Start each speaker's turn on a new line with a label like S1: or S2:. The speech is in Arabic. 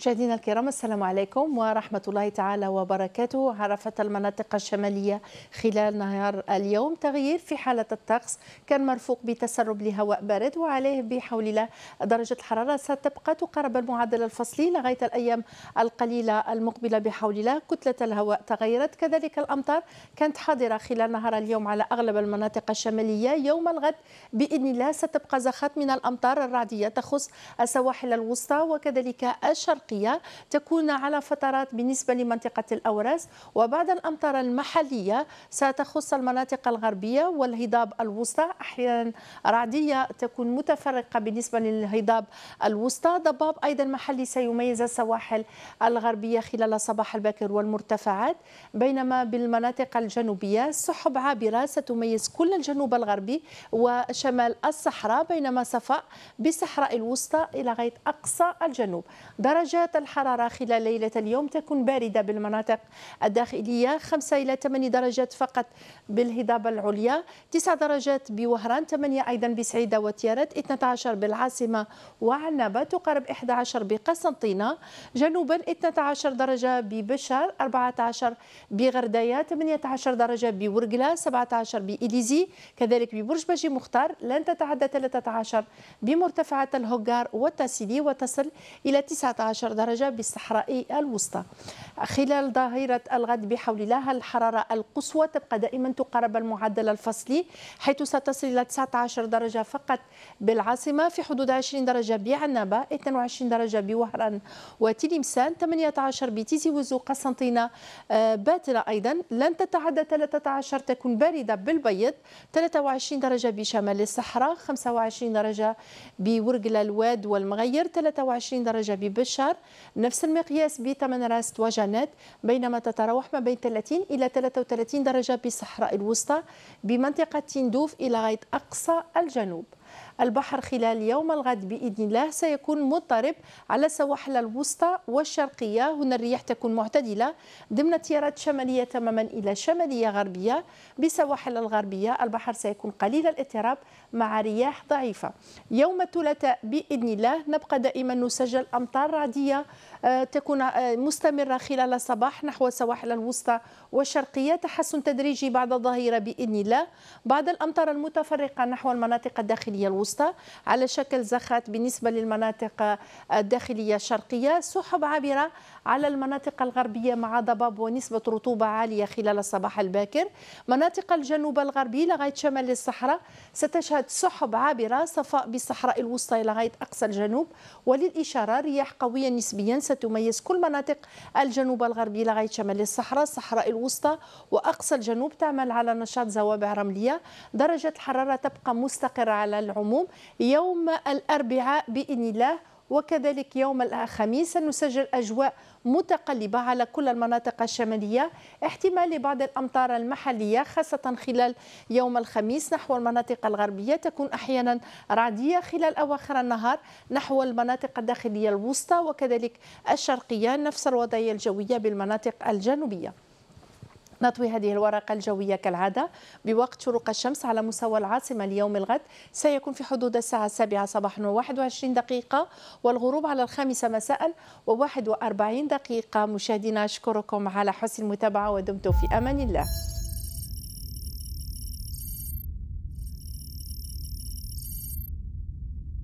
S1: مشاهدينا الكرام السلام عليكم ورحمة الله تعالى وبركاته عرفت المناطق الشمالية خلال نهار اليوم تغيير في حالة الطقس كان مرفوق بتسرب لهواء بارد وعليه بحول الله درجة الحرارة ستبقى تقارب المعدل الفصلي لغاية الأيام القليلة المقبلة بحول الله كتلة الهواء تغيرت كذلك الأمطار كانت حاضرة خلال نهار اليوم على أغلب المناطق الشمالية يوم الغد بإذن الله ستبقى زخات من الأمطار الرعدية تخص السواحل الوسطى وكذلك الشرق الشرقية تكون على فترات بالنسبة لمنطقة الأوراس وبعد الأمطار المحلية ستخص المناطق الغربية والهضاب الوسطى أحيانا رعدية تكون متفرقة بالنسبة للهضاب الوسطى ضباب أيضا محلي سيميز السواحل الغربية خلال الصباح الباكر والمرتفعات بينما بالمناطق الجنوبية سحب عابرة ستميز كل الجنوب الغربي وشمال الصحراء بينما صفاء بالصحراء الوسطى إلى غاية أقصى الجنوب درجة درجات الحرارة خلال ليلة اليوم تكون باردة بالمناطق الداخلية 5 إلى 8 درجات فقط بالهضاب العليا 9 درجات بوهران 8 أيضا بسعيدة وتيارات 12 بالعاصمة وعنابة تقارب 11 بقسنطينة جنوبا 12 درجة ببشار 14 بغردية 18 درجة بورقلة 17 بإليزي كذلك ببرج باجي مختار لن تتعدى 13 بمرتفعات الهوغار والتاسيلي وتصل إلى 19 12 درجة بالصحراء الوسطى خلال ظاهرة الغد بحول الله الحرارة القصوى تبقى دائما تقارب المعدل الفصلي حيث ستصل إلى 19 درجة فقط بالعاصمة في حدود 20 درجة بعنابة 22 درجة بوهران وتلمسان 18 بتيزي وزو قسنطينة آه، باتلة أيضا لن تتعدى 13 تكون باردة بالبيض 23 درجة بشمال الصحراء 25 درجة بورقل الواد والمغير 23 درجة ببشار دولار نفس المقياس بثمن راس وجنات بينما تتراوح ما بين 30 إلى 33 درجة بصحراء الوسطى بمنطقة تندوف إلى غاية أقصى الجنوب البحر خلال يوم الغد بإذن الله سيكون مضطرب على السواحل الوسطى والشرقية هنا الرياح تكون معتدلة ضمن تيارات شمالية تماما إلى شمالية غربية بسواحل الغربية البحر سيكون قليل الاضطراب مع رياح ضعيفة يوم الثلاثاء بإذن الله نبقى دائما نسجل أمطار رعدية آه، تكون آه، مستمرة خلال الصباح نحو السواحل الوسطى والشرقية تحسن تدريجي بعد الظهيرة بإذن الله بعد الأمطار المتفرقة نحو المناطق الداخلية الشرقية الوسطى على شكل زخات بالنسبة للمناطق الداخلية الشرقية سحب عابرة على المناطق الغربية مع ضباب ونسبة رطوبة عالية خلال الصباح الباكر مناطق الجنوب الغربي لغاية شمال الصحراء ستشهد سحب عابرة صفاء بالصحراء الوسطى لغاية أقصى الجنوب وللإشارة رياح قوية نسبيا ستميز كل مناطق الجنوب الغربي لغاية شمال الصحراء الصحراء الوسطى وأقصى الجنوب تعمل على نشاط زوابع رملية درجة الحرارة تبقى مستقرة على العموم يوم الأربعاء بإذن الله وكذلك يوم الخميس سنسجل أجواء متقلبة على كل المناطق الشمالية احتمال لبعض الأمطار المحلية خاصة خلال يوم الخميس نحو المناطق الغربية تكون أحيانا رعدية خلال أواخر النهار نحو المناطق الداخلية الوسطى وكذلك الشرقية نفس الوضعية الجوية بالمناطق الجنوبية نطوي هذه الورقة الجوية كالعادة بوقت شروق الشمس على مستوى العاصمة اليوم الغد سيكون في حدود الساعة السابعة صباحا و21 دقيقة والغروب على الخامسة مساء و41 دقيقة مشاهدينا أشكركم على حسن المتابعة ودمتم في أمان الله